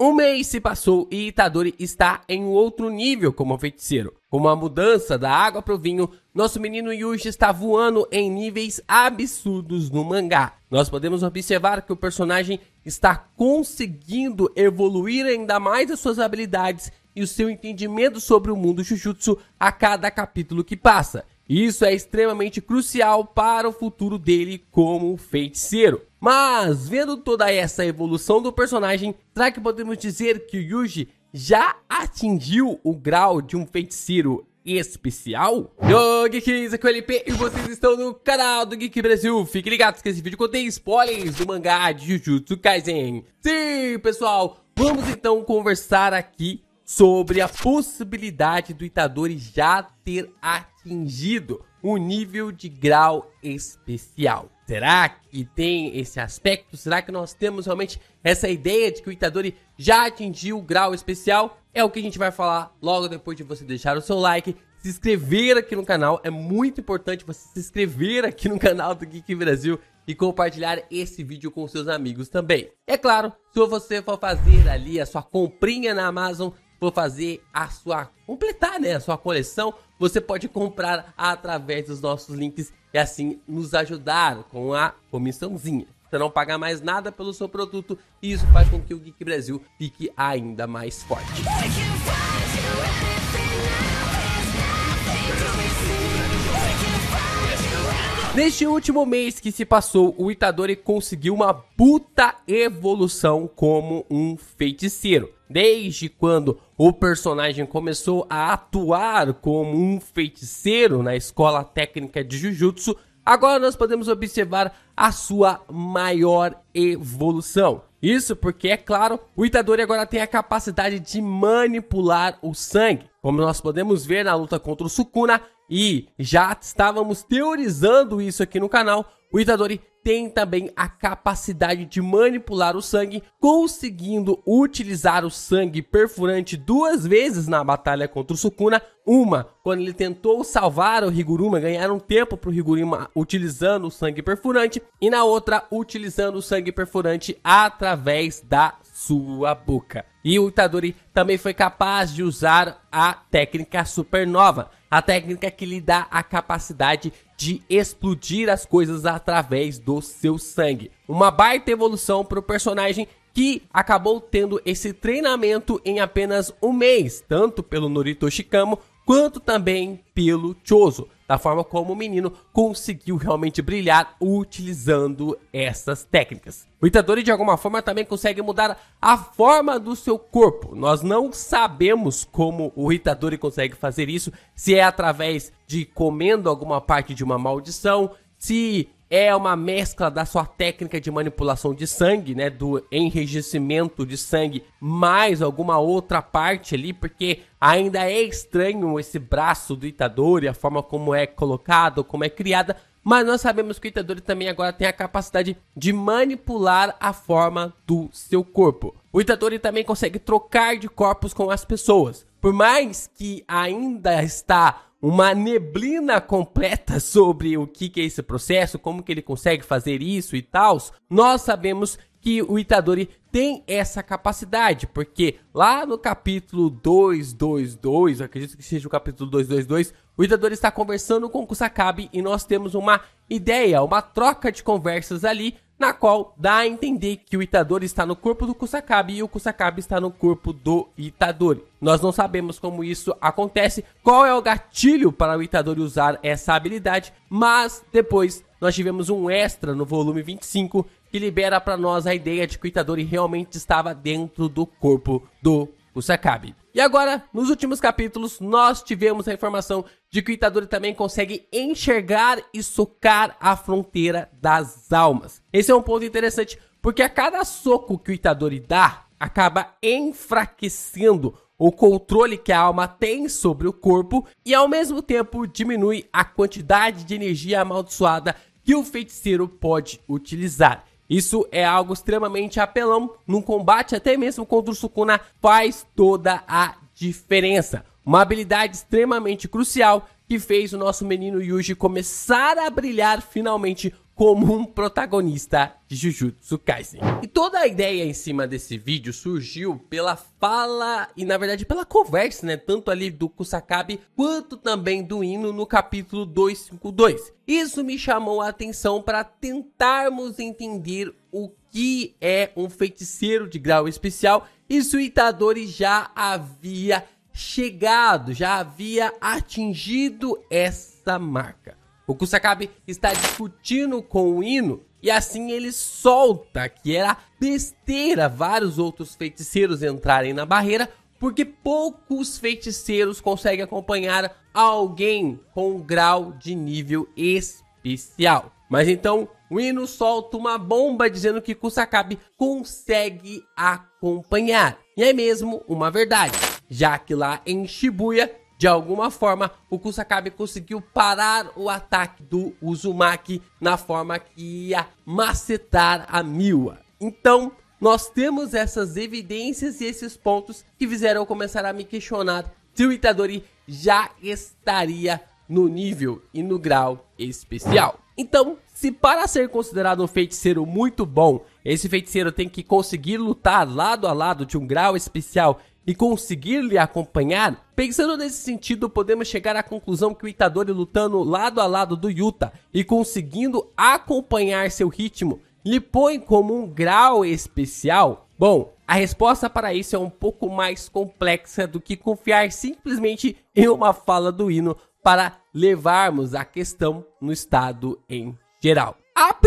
Um mês se passou e Itadori está em um outro nível como feiticeiro. Com uma mudança da água para o vinho, nosso menino Yuji está voando em níveis absurdos no mangá. Nós podemos observar que o personagem está conseguindo evoluir ainda mais as suas habilidades e o seu entendimento sobre o mundo Jujutsu a cada capítulo que passa. Isso é extremamente crucial para o futuro dele como feiticeiro. Mas, vendo toda essa evolução do personagem, será que podemos dizer que o Yuji já atingiu o grau de um feiticeiro especial? Yo, Geeks, aqui é o LP e vocês estão no canal do Geek Brasil. Fiquem ligados que esse vídeo contém spoilers do mangá de Jujutsu Kaisen. Sim, pessoal, vamos então conversar aqui sobre a possibilidade do Itadori já ter atingido um nível de grau especial. Será que tem esse aspecto? Será que nós temos realmente essa ideia de que o Itadori já atingiu o grau especial? É o que a gente vai falar logo depois de você deixar o seu like, se inscrever aqui no canal. É muito importante você se inscrever aqui no canal do Geek Brasil e compartilhar esse vídeo com seus amigos também. É claro, se você for fazer ali a sua comprinha na Amazon, for fazer a sua completar, né, a sua coleção, você pode comprar através dos nossos links e assim nos ajudar com a comissãozinha. Você não pagar mais nada pelo seu produto e isso faz com que o Geek Brasil fique ainda mais forte. Neste último mês que se passou, o Itadori conseguiu uma puta evolução como um feiticeiro. Desde quando o personagem começou a atuar como um feiticeiro na escola técnica de Jujutsu, agora nós podemos observar a sua maior evolução. Isso porque, é claro, o Itadori agora tem a capacidade de manipular o sangue como nós podemos ver na luta contra o Sukuna, e já estávamos teorizando isso aqui no canal, o Itadori tem também a capacidade de manipular o sangue, conseguindo utilizar o sangue perfurante duas vezes na batalha contra o Sukuna. Uma, quando ele tentou salvar o Higuruma, ganhar um tempo para o Higuruma utilizando o sangue perfurante, e na outra, utilizando o sangue perfurante através da sua boca. E o Itadori também foi capaz de usar a técnica supernova, a técnica que lhe dá a capacidade de explodir as coisas através do seu sangue. Uma baita evolução para o personagem que acabou tendo esse treinamento em apenas um mês, tanto pelo Norito Shikamo quanto também pelo Chozo da forma como o menino conseguiu realmente brilhar utilizando essas técnicas. O Itadori de alguma forma também consegue mudar a forma do seu corpo. Nós não sabemos como o Itadori consegue fazer isso, se é através de comendo alguma parte de uma maldição, se é uma mescla da sua técnica de manipulação de sangue, né, do enrijecimento de sangue, mais alguma outra parte ali, porque ainda é estranho esse braço do Itadori, a forma como é colocado, como é criada, mas nós sabemos que o Itadori também agora tem a capacidade de manipular a forma do seu corpo. O Itadori também consegue trocar de corpos com as pessoas. Por mais que ainda está uma neblina completa sobre o que, é esse processo, como que ele consegue fazer isso e tal, nós sabemos que o Itadori tem essa capacidade, porque lá no capítulo 222, acredito que seja o capítulo 222, o Itadori está conversando com o Kusakabe e nós temos uma ideia, uma troca de conversas ali na qual dá a entender que o Itadori está no corpo do Kusakabe e o Kusakabe está no corpo do Itadori. Nós não sabemos como isso acontece, qual é o gatilho para o Itadori usar essa habilidade, mas depois nós tivemos um extra no volume 25 que libera para nós a ideia de que o Itadori realmente estava dentro do corpo do Kusakabe. E agora, nos últimos capítulos, nós tivemos a informação de que o Itadori também consegue enxergar e socar a fronteira das almas. Esse é um ponto interessante, porque a cada soco que o Itadori dá, acaba enfraquecendo o controle que a alma tem sobre o corpo e ao mesmo tempo diminui a quantidade de energia amaldiçoada que o feiticeiro pode utilizar. Isso é algo extremamente apelão. Num combate, até mesmo contra o Sukuna, faz toda a diferença. Uma habilidade extremamente crucial que fez o nosso menino Yuji começar a brilhar finalmente como um protagonista de Jujutsu Kaisen. E toda a ideia em cima desse vídeo surgiu pela fala e na verdade pela conversa, né, tanto ali do Kusakabe quanto também do hino no capítulo 252. Isso me chamou a atenção para tentarmos entender o que é um feiticeiro de grau especial e Itadori já havia chegado, já havia atingido essa marca. O Kusakabe está discutindo com o Ino e assim ele solta que era besteira vários outros feiticeiros entrarem na barreira porque poucos feiticeiros conseguem acompanhar alguém com um grau de nível especial. Mas então o Ino solta uma bomba dizendo que Kusakabe consegue acompanhar. E é mesmo uma verdade, já que lá em Shibuya de alguma forma, o Kusakabe conseguiu parar o ataque do Uzumaki na forma que ia macetar a Miwa. Então, nós temos essas evidências e esses pontos que fizeram eu começar a me questionar se o Itadori já estaria no nível e no grau especial. Então, se para ser considerado um feiticeiro muito bom, esse feiticeiro tem que conseguir lutar lado a lado de um grau especial e conseguir lhe acompanhar? Pensando nesse sentido, podemos chegar à conclusão que o Itadori lutando lado a lado do Yuta e conseguindo acompanhar seu ritmo lhe põe como um grau especial? Bom, a resposta para isso é um pouco mais complexa do que confiar simplesmente em uma fala do hino para levarmos a questão no estado em geral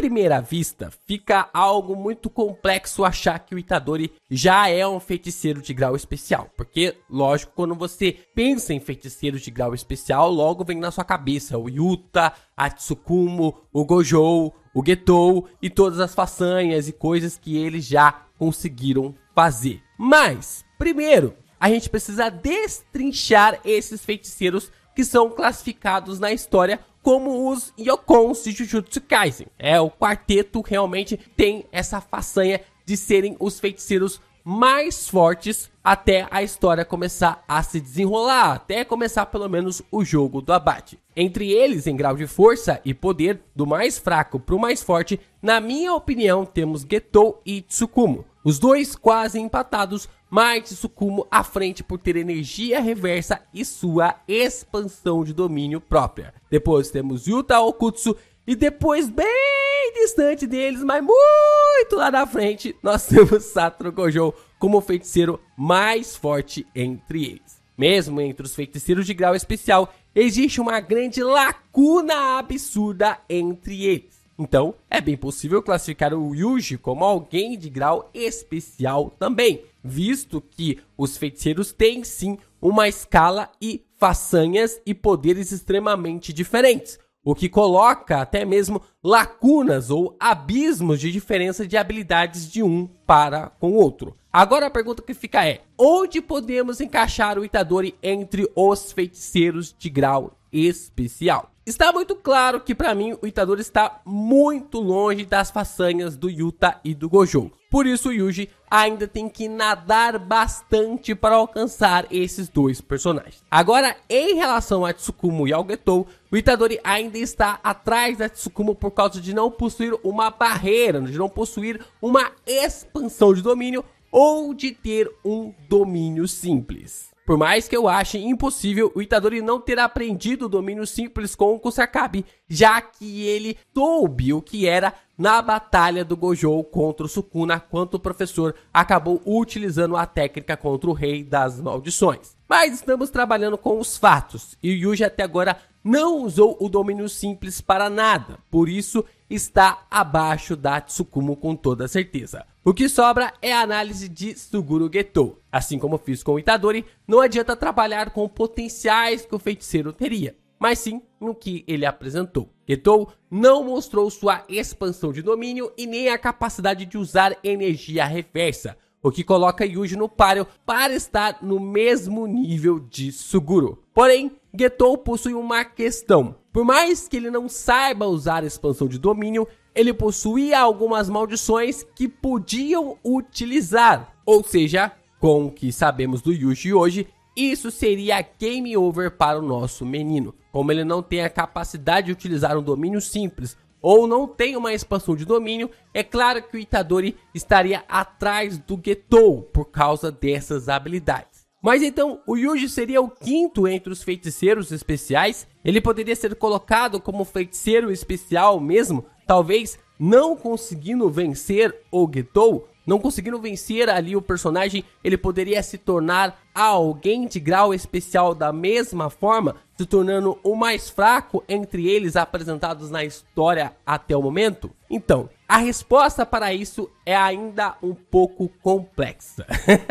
primeira vista, fica algo muito complexo achar que o Itadori já é um feiticeiro de grau especial, porque, lógico, quando você pensa em feiticeiros de grau especial, logo vem na sua cabeça o Yuta, a Tsukumo, o Gojo, o Getou e todas as façanhas e coisas que eles já conseguiram fazer. Mas, primeiro, a gente precisa destrinchar esses feiticeiros que são classificados na história como os Yokons de Jujutsu Kaisen. É, o quarteto realmente tem essa façanha de serem os feiticeiros mais fortes até a história começar a se desenrolar, até começar pelo menos o jogo do abate. Entre eles, em grau de força e poder, do mais fraco para o mais forte, na minha opinião, temos Getou e Tsukumo. Os dois quase empatados, Marte Sukumo à frente por ter energia reversa e sua expansão de domínio própria. Depois temos Yuta Okutsu e depois bem distante deles, mas muito lá na frente, nós temos Satoru Gojo como o feiticeiro mais forte entre eles. Mesmo entre os feiticeiros de grau especial, existe uma grande lacuna absurda entre eles. Então, é bem possível classificar o Yuji como alguém de grau especial também, visto que os feiticeiros têm sim uma escala e façanhas e poderes extremamente diferentes, o que coloca até mesmo lacunas ou abismos de diferença de habilidades de um para com o outro. Agora a pergunta que fica é: onde podemos encaixar o Itadori entre os feiticeiros de grau especial? Está muito claro que para mim o Itadori está muito longe das façanhas do Yuta e do Gojo. Por isso o Yuji ainda tem que nadar bastante para alcançar esses dois personagens. Agora, em relação a Tsukumo e ao Getou, o Itadori ainda está atrás da Tsukumo por causa de não possuir uma barreira, de não possuir uma expansão de domínio ou de ter um domínio simples. Por mais que eu ache impossível o Itadori não ter aprendido o domínio simples com o Kusakabe, já que ele soube o que era na batalha do Gojo contra o Sukuna, quanto o professor acabou utilizando a técnica contra o Rei das Maldições. Mas estamos trabalhando com os fatos e o Yuji até agora não usou o domínio simples para nada, por isso está abaixo da Tsukumo com toda certeza. O que sobra é a análise de Suguru Geto. Assim como fiz com Itadori, não adianta trabalhar com potenciais que o feiticeiro teria, mas sim no que ele apresentou. Geto não mostrou sua expansão de domínio e nem a capacidade de usar energia reversa, o que coloca Yuji no páreo para estar no mesmo nível de Suguru. Porém, Getou possui uma questão. Por mais que ele não saiba usar a expansão de domínio, ele possuía algumas maldições que podiam utilizar. Ou seja, com o que sabemos do Yuji hoje, isso seria game over para o nosso menino. Como ele não tem a capacidade de utilizar um domínio simples ou não tem uma expansão de domínio, é claro que o Itadori estaria atrás do Getou por causa dessas habilidades. Mas então, o Yuji seria o quinto entre os feiticeiros especiais, ele poderia ser colocado como feiticeiro especial mesmo, talvez não conseguindo vencer o Getou, não conseguindo vencer ali o personagem, ele poderia se tornar alguém de grau especial da mesma forma, se tornando o mais fraco entre eles apresentados na história até o momento? Então, a resposta para isso é ainda um pouco complexa.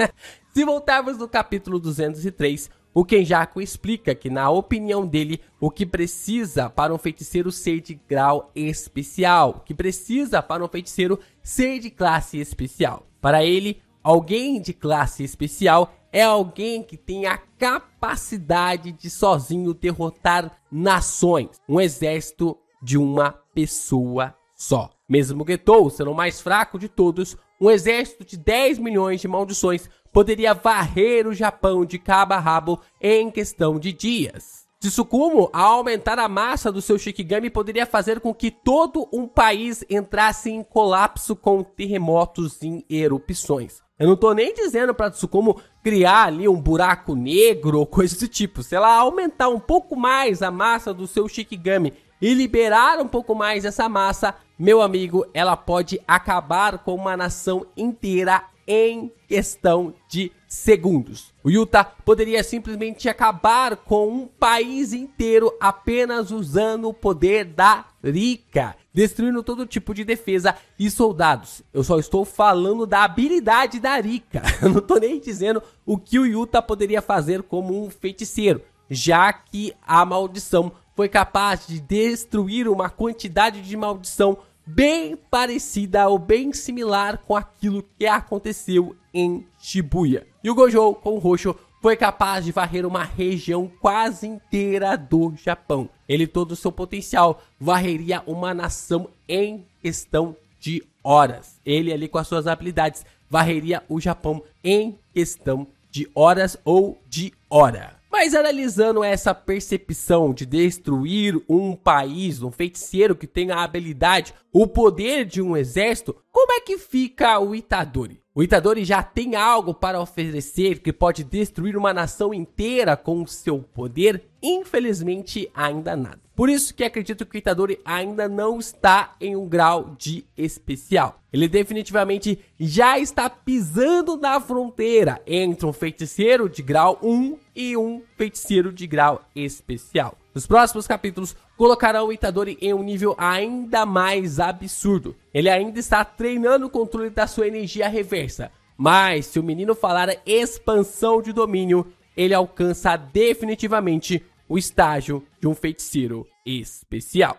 se voltarmos no capítulo 203, o Kenjaku explica que, na opinião dele, o que precisa para um feiticeiro ser de grau especial, o que precisa para um feiticeiro ser de classe especial. Para ele, alguém de classe especial é alguém que tem a capacidade de sozinho derrotar nações, um exército de uma pessoa só. Mesmo Getou sendo o mais fraco de todos, um exército de 10 milhões de maldições poderia varrer o Japão de cabo a rabo em questão de dias. Tsukumo, ao aumentar a massa do seu Shikigami, poderia fazer com que todo um país entrasse em colapso com terremotos e erupções. Eu não tô nem dizendo pra Tsukumo criar ali um buraco negro ou coisa do tipo. Se ela aumentar um pouco mais a massa do seu Shikigami e liberar um pouco mais essa massa, meu amigo, ela pode acabar com uma nação inteira em questão de segundos. O Utah poderia simplesmente acabar com um país inteiro apenas usando o poder da Rika, destruindo todo tipo de defesa e soldados. Eu só estou falando da habilidade da Rika. Eu não estou nem dizendo o que o Utah poderia fazer como um feiticeiro, já que a maldição foi capaz de destruir uma quantidade de maldição bem parecida ou bem similar com aquilo que aconteceu em Shibuya. E o Gojo com o roxo foi capaz de varrer uma região quase inteira do Japão. Ele todo o seu potencial varreria uma nação em questão de horas. Ele ali com as suas habilidades varreria o Japão em questão de horas ou de hora. Mas analisando essa percepção de destruir um país, um feiticeiro que tem a habilidade, o poder de um exército, como é que fica o Itadori? O Itadori já tem algo para oferecer que pode destruir uma nação inteira com seu poder? Infelizmente, ainda nada. Por isso que acredito que o Itadori ainda não está em um grau de especial. Ele definitivamente já está pisando na fronteira entre um feiticeiro de grau 1 e um feiticeiro de grau especial. Nos próximos capítulos, colocarão o Itadori em um nível ainda mais absurdo. Ele ainda está treinando o controle da sua energia reversa. Mas se o menino falar expansão de domínio, ele alcança definitivamente o estágio de um feiticeiro especial.